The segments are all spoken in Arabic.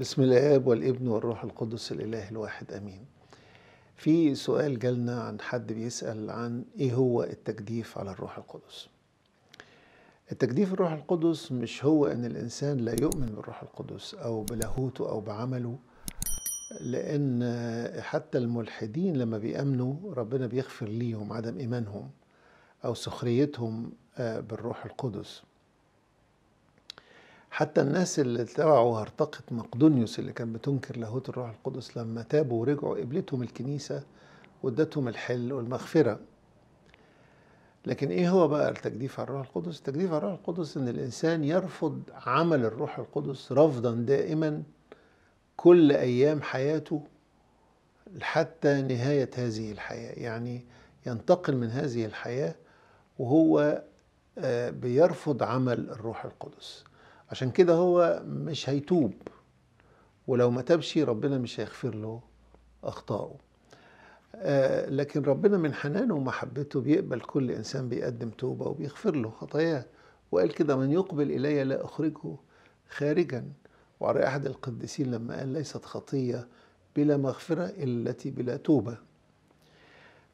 بسم الاب والابن والروح القدس الاله الواحد امين في سؤال جالنا عن حد بيسال عن ايه هو التجديف على الروح القدس التجديف الروح القدس مش هو ان الانسان لا يؤمن بالروح القدس او بلاهوته او بعمله لان حتى الملحدين لما بيامنوا ربنا بيغفر ليهم عدم ايمانهم او سخريتهم آه، بالروح القدس حتى الناس اللي تبعوا هرطقة مقدونيوس اللي كانت بتنكر لاهوت الروح القدس لما تابوا ورجعوا قبلتهم الكنيسة وادتهم الحل والمغفرة لكن ايه هو بقى التجديف على الروح القدس؟ التجديف على الروح القدس ان الانسان يرفض عمل الروح القدس رفضا دائما كل ايام حياته حتى نهاية هذه الحياة يعني ينتقل من هذه الحياة وهو آه، بيرفض عمل الروح القدس عشان كده هو مش هيتوب ولو ما تبشي ربنا مش هيغفر له أخطائه آه، لكن ربنا من حنانه ومحبته بيقبل كل إنسان بيقدم توبة وبيغفر له خطاياه وقال كده من يقبل إلي لا أخرجه خارجا وعلى أحد القديسين لما قال ليست خطية بلا مغفرة إلا التي بلا توبة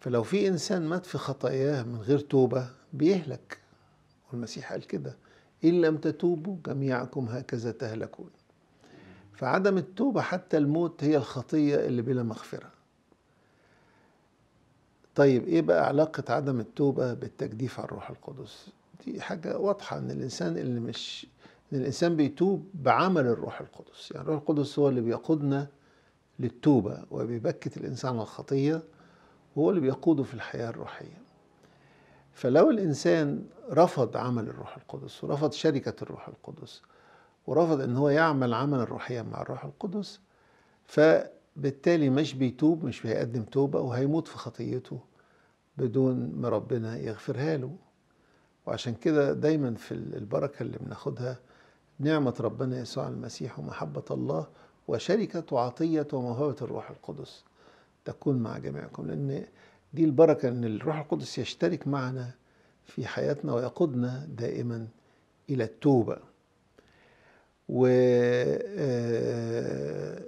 فلو في إنسان مات في خطاياه من غير توبة بيهلك والمسيح قال كده إن لم تتوبوا جميعكم هكذا تهلكون فعدم التوبة حتى الموت هي الخطية اللي بلا مغفرة طيب إيه بقى علاقة عدم التوبة بالتجديف على الروح القدس دي حاجة واضحة إن الإنسان اللي مش إن الإنسان بيتوب بعمل الروح القدس يعني الروح القدس هو اللي بيقودنا للتوبة وبيبكت الإنسان على الخطية وهو اللي بيقوده في الحياة الروحية فلو الإنسان رفض عمل الروح القدس ورفض شركة الروح القدس ورفض ان هو يعمل عمل الروحية مع الروح القدس فبالتالي مش بيتوب مش بيقدم توبة وهيموت في خطيته بدون ما ربنا يغفرها له وعشان كده دايما في البركة اللي بناخدها نعمة ربنا يسوع المسيح ومحبة الله وشركة وعطية وموهبة الروح القدس تكون مع جميعكم لأن دي البركة أن الروح القدس يشترك معنا في حياتنا ويقودنا دائما إلى التوبة و آه،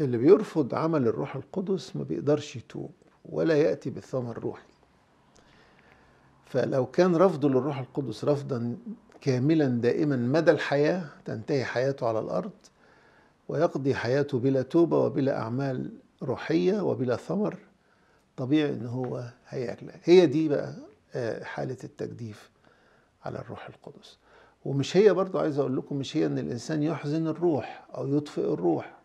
اللي بيرفض عمل الروح القدس ما بيقدرش يتوب ولا يأتي بالثمر الروحي فلو كان رفضه للروح القدس رفضا كاملا دائما مدى الحياة تنتهي حياته على الأرض ويقضي حياته بلا توبة وبلا أعمال روحية وبلا ثمر طبيعي ان هو هياكلك هي دي بقى آه، حالة التجديف على الروح القدس ومش هي برضو عايز اقول لكم مش هي ان الانسان يحزن الروح او يطفئ الروح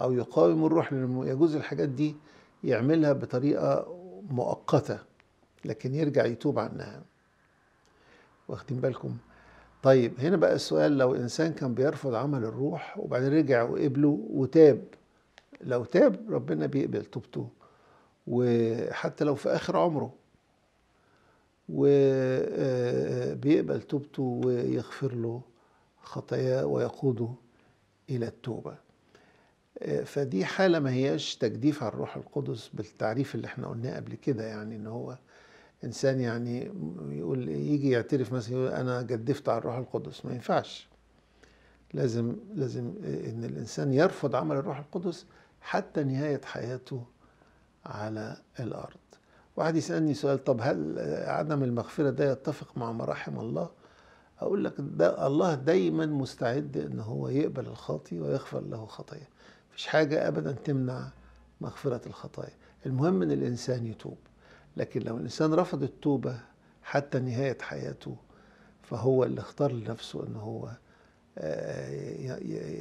او يقاوم الروح لانه يجوز الحاجات دي يعملها بطريقة مؤقتة لكن يرجع يتوب عنها واخدين بالكم طيب هنا بقى السؤال لو انسان كان بيرفض عمل الروح وبعدين رجع وقبله وتاب لو تاب ربنا بيقبل توبته وحتى لو في آخر عمره وبيقبل توبته ويغفر له خطاياه ويقوده إلى التوبة فدي حالة ما هياش تجديف على الروح القدس بالتعريف اللي احنا قلناه قبل كده يعني ان هو انسان يعني يقول يجي يعترف مثلا يقول انا جدفت على الروح القدس ما ينفعش لازم لازم ان الانسان يرفض عمل الروح القدس حتى نهايه حياته على الأرض واحد يسألني سؤال طب هل عدم المغفرة ده يتفق مع مراحم الله أقول لك ده الله دايما مستعد إن هو يقبل الخاطي ويغفر له خطايا مفيش حاجة أبدا تمنع مغفرة الخطايا المهم إن الإنسان يتوب لكن لو الإنسان رفض التوبة حتى نهاية حياته فهو اللي اختار لنفسه إن هو آه،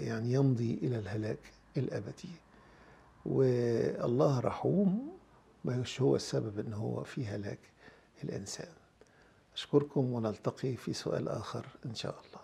يعني يمضي إلى الهلاك الأبدي والله رحوم مش هو السبب ان هو في هلاك الانسان اشكركم ونلتقي في سؤال اخر ان شاء الله